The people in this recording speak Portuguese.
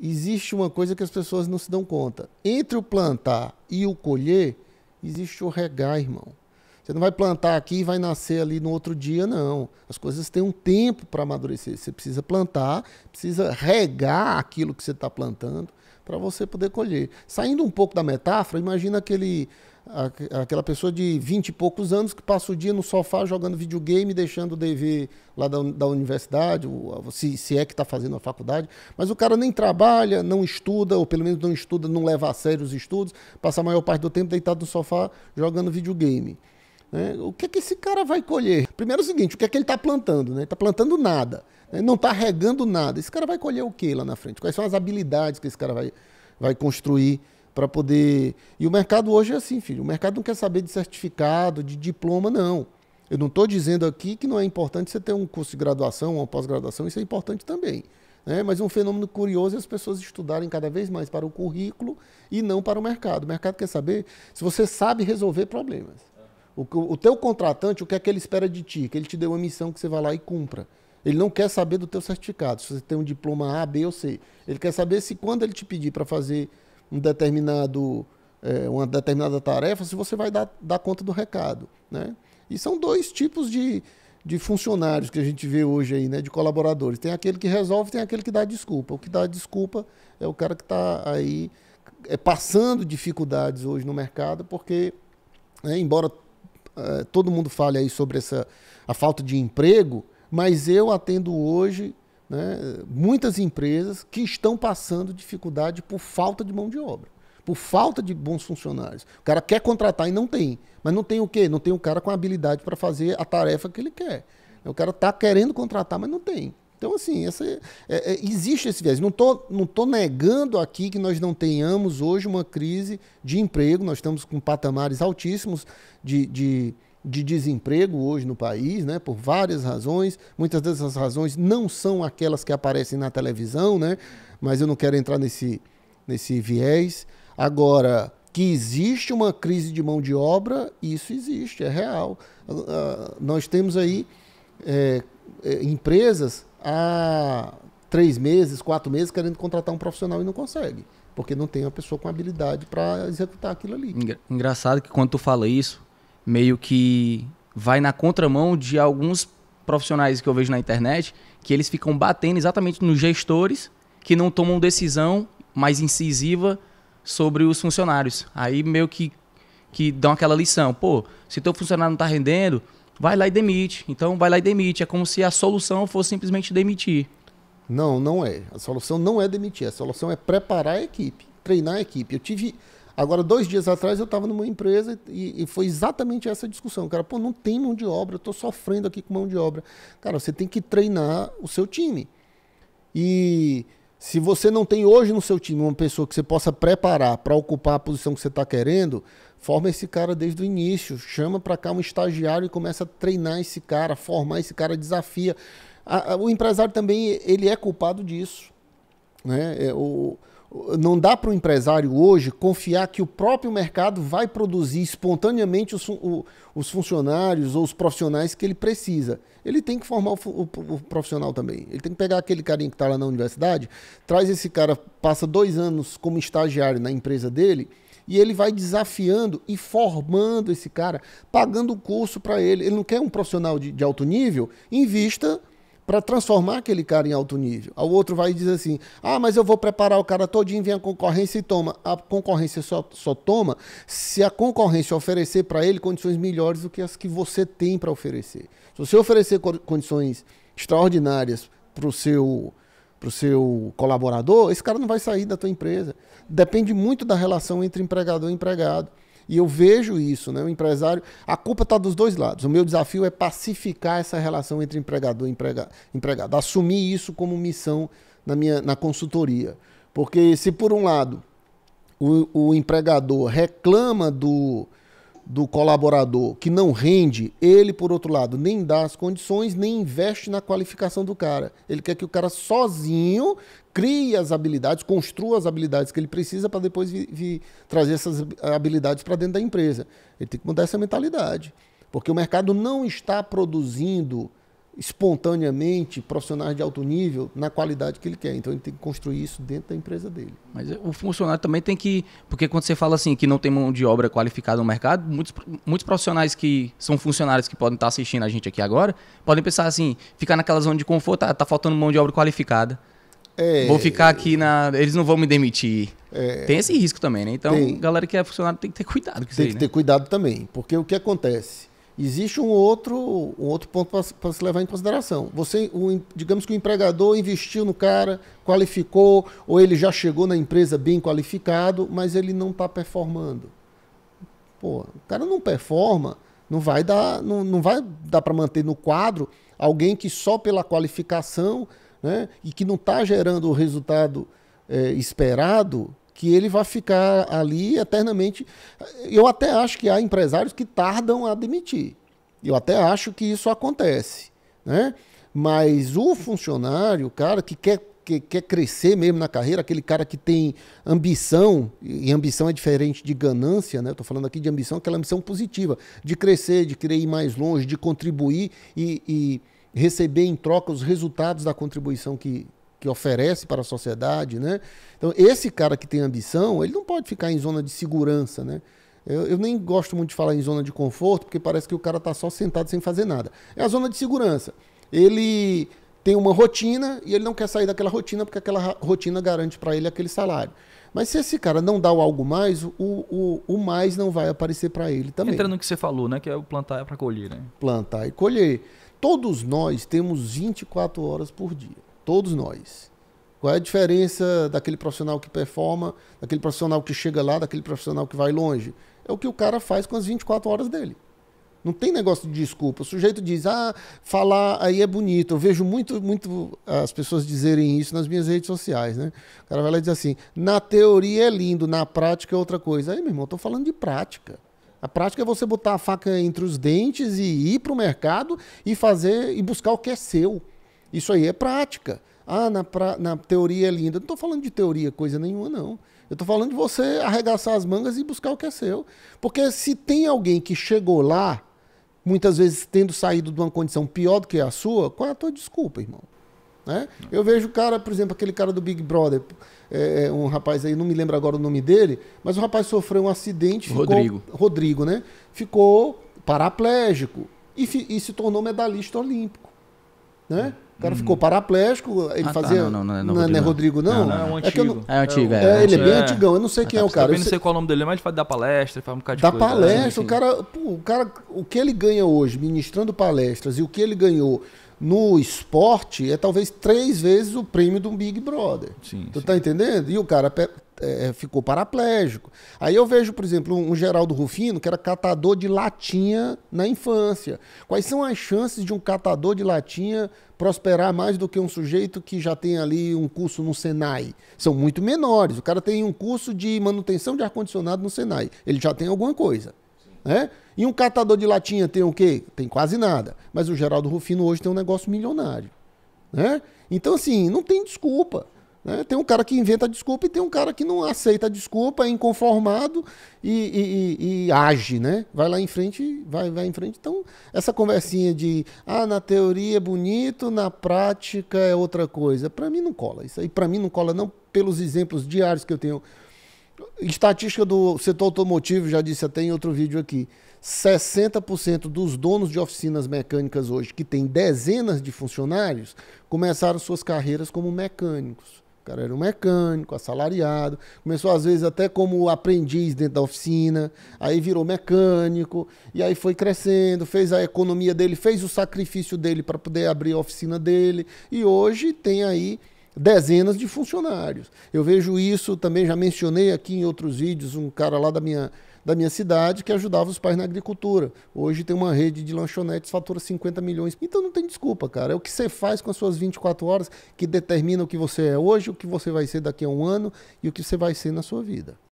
existe uma coisa que as pessoas não se dão conta. Entre o plantar e o colher, existe o regar, irmão. Você não vai plantar aqui e vai nascer ali no outro dia, não. As coisas têm um tempo para amadurecer. Você precisa plantar, precisa regar aquilo que você está plantando para você poder colher. Saindo um pouco da metáfora, imagina aquele aquela pessoa de 20 e poucos anos que passa o dia no sofá jogando videogame, deixando o dever lá da, da universidade, se, se é que está fazendo a faculdade, mas o cara nem trabalha, não estuda, ou pelo menos não estuda, não leva a sério os estudos, passa a maior parte do tempo deitado no sofá jogando videogame. Né? O que, é que esse cara vai colher? Primeiro é o seguinte, o que é que ele está plantando? Né? Está plantando nada, né? não está regando nada. Esse cara vai colher o que lá na frente? Quais são as habilidades que esse cara vai, vai construir para poder. E o mercado hoje é assim, filho. O mercado não quer saber de certificado, de diploma, não. Eu não estou dizendo aqui que não é importante você ter um curso de graduação, uma pós-graduação, isso é importante também. Né? Mas um fenômeno curioso é as pessoas estudarem cada vez mais para o currículo e não para o mercado. O mercado quer saber se você sabe resolver problemas. O, o teu contratante, o que é que ele espera de ti? Que ele te dê uma missão que você vá lá e cumpra. Ele não quer saber do teu certificado, se você tem um diploma A, B ou C. Ele quer saber se quando ele te pedir para fazer um determinado, é, uma determinada tarefa, se você vai dar, dar conta do recado. Né? E são dois tipos de, de funcionários que a gente vê hoje aí, né, de colaboradores. Tem aquele que resolve, tem aquele que dá desculpa. O que dá desculpa é o cara que está aí é, passando dificuldades hoje no mercado, porque, né, embora é, todo mundo fale aí sobre essa, a falta de emprego, mas eu atendo hoje né, muitas empresas que estão passando dificuldade por falta de mão de obra, por falta de bons funcionários. O cara quer contratar e não tem. Mas não tem o quê? Não tem o cara com habilidade para fazer a tarefa que ele quer. O cara está querendo contratar, mas não tem. Então, assim, essa, é, é, existe esse viés. Não estou não tô negando aqui que nós não tenhamos hoje uma crise de emprego, nós estamos com patamares altíssimos de, de de desemprego hoje no país, né, por várias razões. Muitas dessas razões não são aquelas que aparecem na televisão, né, mas eu não quero entrar nesse, nesse viés. Agora, que existe uma crise de mão de obra, isso existe, é real. Uh, nós temos aí é, é, empresas há três meses, quatro meses querendo contratar um profissional e não consegue, porque não tem uma pessoa com habilidade para executar aquilo ali. Engraçado que quando tu fala isso, meio que vai na contramão de alguns profissionais que eu vejo na internet, que eles ficam batendo exatamente nos gestores que não tomam decisão mais incisiva sobre os funcionários. Aí meio que, que dão aquela lição, pô, se teu funcionário não está rendendo, vai lá e demite. Então vai lá e demite. É como se a solução fosse simplesmente demitir. Não, não é. A solução não é demitir. A solução é preparar a equipe, treinar a equipe. Eu tive Agora, dois dias atrás, eu estava numa empresa e, e, foi exatamente essa discussão. Cara, pô, não tem mão de obra, eu estou sofrendo aqui com mão de obra. Cara, você tem que treinar o seu time. E se você não tem hoje no seu time uma pessoa que você possa preparar para ocupar a posição que você está querendo, forma esse cara desde o início. Chama para cá um estagiário e começa a treinar esse cara, formar esse cara, desafia. A, a, o empresário também ele é culpado disso. Né? É, o, não dá para o empresário hoje confiar que o próprio mercado vai produzir espontaneamente os, o, os funcionários ou os profissionais que ele precisa. Ele tem que formar o, o, o profissional também. Ele tem que pegar aquele carinha que está lá na universidade, traz esse cara, passa dois anos como estagiário na empresa dele e ele vai desafiando e formando esse cara, pagando o curso para ele. Ele não quer um profissional de, de alto nível, invista vista para transformar aquele cara em alto nível. O outro vai dizer assim: ah, mas eu vou preparar o cara todinho, vem a concorrência e toma. A concorrência só, só toma se a concorrência oferecer para ele condições melhores do que as que você tem para oferecer. Se você oferecer condições extraordinárias para o seu para o seu colaborador, esse cara não vai sair da tua empresa. Depende muito da relação entre empregador e empregado. E eu vejo isso, né? O empresário. A culpa está dos dois lados. O meu desafio é pacificar essa relação entre empregador e emprega, empregado. Assumir isso como missão na minha na consultoria. Porque se por um lado o, o empregador reclama do do colaborador que não rende, ele, por outro lado, nem dá as condições, nem investe na qualificação do cara. Ele quer que o cara sozinho crie as habilidades, construa as habilidades que ele precisa para depois vir, vir trazer essas habilidades para dentro da empresa. Ele tem que mudar essa mentalidade. Porque o mercado não está produzindo espontaneamente profissionais de alto nível na qualidade que ele quer. Então ele tem que construir isso dentro da empresa dele. Mas o funcionário também tem que, porque quando você fala assim que não tem mão de obra qualificada no mercado, muitos, muitos profissionais que são funcionários que podem estar assistindo a gente aqui agora, podem pensar assim, ficar naquela zona de conforto, ah, tá faltando mão de obra qualificada. É, Vou ficar aqui na. Eles não vão me demitir. É, tem esse risco também, né? Então, tem, galera que é funcionário tem que ter cuidado com tem isso. Tem que né? ter cuidado também. Porque o que acontece? Existe um outro, um outro ponto para se levar em consideração. Você, o, digamos que o empregador investiu no cara, qualificou, ou ele já chegou na empresa bem qualificado, mas ele não está performando. Pô, o cara não performa, não vai dar, não, não vai dar para manter no quadro alguém que só pela qualificação né, e que não está gerando o resultado é, esperado, que ele vai ficar ali eternamente. Eu até acho que há empresários que tardam a demitir. Eu até acho que isso acontece, né? Mas o funcionário, o cara que quer que quer crescer mesmo na carreira, aquele cara que tem ambição, e ambição é diferente de ganância, né? Estou falando aqui de ambição, aquela ambição positiva, de crescer, de querer ir mais longe, de contribuir e, e receber em troca os resultados da contribuição que, que oferece para a sociedade, né? Então, esse cara que tem ambição, ele não pode ficar em zona de segurança, né? Eu, eu nem gosto muito de falar em zona de conforto, porque parece que o cara está só sentado sem fazer nada. É a zona de segurança. Ele tem uma rotina e ele não quer sair daquela rotina porque aquela rotina garante para ele aquele salário. Mas se esse cara não dá o algo mais, o, o, o mais não vai aparecer para ele também. Entrando no que você falou, né? Que é o plantar é para colher, né? Plantar e colher. Todos nós temos 24 horas por dia. Todos nós. Qual é a diferença daquele profissional que performa, daquele profissional que chega lá, daquele profissional que vai longe? É o que o cara faz com as 24 horas dele. Não tem negócio de desculpa. O sujeito diz, ah, falar aí é bonito. Eu vejo muito, muito eh, as pessoas dizerem isso nas minhas redes sociais, né? O cara vai lá e diz assim, na teoria é lindo, na prática é outra coisa. Aí, meu irmão, eu tô falando de prática. A prática é você botar a faca entre os dentes e ir para o mercado e fazer e buscar o que é seu. Isso aí é prática. Ah, na, pra, na teoria é linda. Não estou falando de teoria, coisa nenhuma, não. Eu estou falando de você arregaçar as mangas e buscar o que é seu. Porque se tem alguém que chegou lá, muitas vezes tendo saído de uma condição pior do que a sua, qual é a tua desculpa, irmão? Né? Eu vejo o cara, por exemplo, aquele cara do Big Brother, é, é um rapaz aí, não me lembro agora o nome dele, mas o rapaz sofreu um acidente. Ficou, Rodrigo. Rodrigo, né? Ficou paraplégico e, e se tornou medalhista olímpico. Né? É. O cara hum. ficou paraplégico, ele ah, tá, fazia. Tá, não, não, não, não, não é, é Rodrigo, não? não, não. É um é é antigo. É, é antigo, é. é ele é bem antigão, eu não sei quem é, tá, o cara. Eu não sei qual o nome dele, mas ele faz da palestra, faz um bocado de Da coisa, né? palestra, assim. o, cara, pô, o cara. O que ele ganha hoje ministrando palestras e o que ele ganhou no esporte é talvez três vezes o prêmio do Big Brother. Sim, tu sim. tá entendendo? E o cara é, é, ficou paraplégico. Aí eu vejo, por exemplo, um, um Geraldo Rufino, que era catador de latinha na infância. Quais são as chances de um catador de latinha prosperar mais do que um sujeito que já tem ali um curso no Senai? São muito menores. O cara tem um curso de manutenção de ar-condicionado no Senai. Ele já tem alguma coisa. Né? E um catador de latinha tem o quê? Tem quase nada. Mas o Geraldo Rufino hoje tem um negócio milionário. Né? Então, assim, não tem desculpa. Né? Tem um cara que inventa desculpa e tem um cara que não aceita desculpa, é inconformado e, e, e, e, age, né? Vai lá em frente, vai, vai em frente. Então, essa conversinha de ah, na teoria é bonito, na prática é outra coisa. Para mim não cola. Isso aí para mim não cola, não pelos exemplos diários que eu tenho. Estatística do setor automotivo, já disse até em outro vídeo aqui. 60% dos donos de oficinas mecânicas hoje, que têm dezenas de funcionários, começaram suas carreiras como mecânicos. O cara era um mecânico, assalariado, começou às vezes até como aprendiz dentro da oficina, aí virou mecânico, e aí foi crescendo, fez a economia dele, fez o sacrifício dele para poder abrir a oficina dele, e hoje tem aí dezenas de funcionários. Eu vejo isso também, já mencionei aqui em outros vídeos, um cara lá da minha, da minha cidade que ajudava os pais na agricultura. Hoje tem uma rede de lanchonetes, fatura 50 milhões. Então não tem desculpa, cara. É o que você faz com as suas 24 horas que determina o que você é hoje, o que você vai ser daqui a um ano e o que você vai ser na sua vida.